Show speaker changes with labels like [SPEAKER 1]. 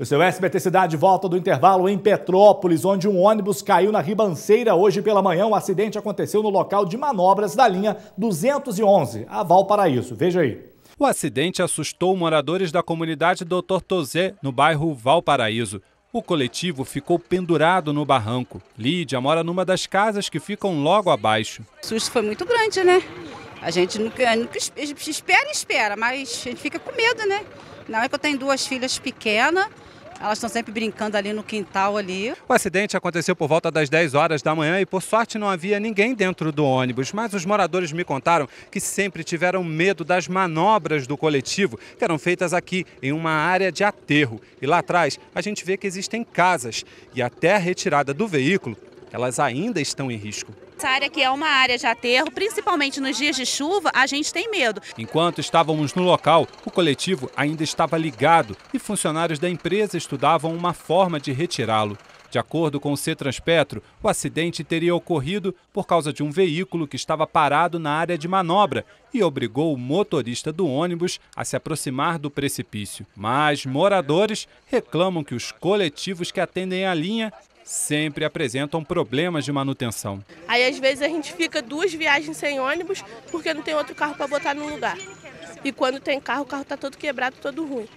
[SPEAKER 1] O seu SBT Cidade volta do intervalo em Petrópolis, onde um ônibus caiu na ribanceira hoje pela manhã. O um acidente aconteceu no local de manobras da linha 211, a Valparaíso. Veja aí.
[SPEAKER 2] O acidente assustou moradores da comunidade Doutor Tozé, no bairro Valparaíso. O coletivo ficou pendurado no barranco. Lídia mora numa das casas que ficam logo abaixo.
[SPEAKER 3] O susto foi muito grande, né? A gente nunca, nunca espera, espera, mas a gente fica com medo, né? Não é que eu tenho duas filhas pequenas. Elas estão sempre brincando ali no quintal ali.
[SPEAKER 2] O acidente aconteceu por volta das 10 horas da manhã e por sorte não havia ninguém dentro do ônibus, mas os moradores me contaram que sempre tiveram medo das manobras do coletivo, que eram feitas aqui em uma área de aterro. E lá atrás a gente vê que existem casas e até a retirada do veículo, elas ainda estão em risco.
[SPEAKER 3] Essa área que é uma área de aterro, principalmente nos dias de chuva, a gente tem medo.
[SPEAKER 2] Enquanto estávamos no local, o coletivo ainda estava ligado e funcionários da empresa estudavam uma forma de retirá-lo. De acordo com o Cetranspetro, o acidente teria ocorrido por causa de um veículo que estava parado na área de manobra e obrigou o motorista do ônibus a se aproximar do precipício. Mas moradores reclamam que os coletivos que atendem a linha sempre apresentam problemas de manutenção. Aí
[SPEAKER 3] às vezes a gente fica duas viagens sem ônibus porque não tem outro carro para botar no lugar. E quando tem carro, o carro está todo quebrado, todo ruim.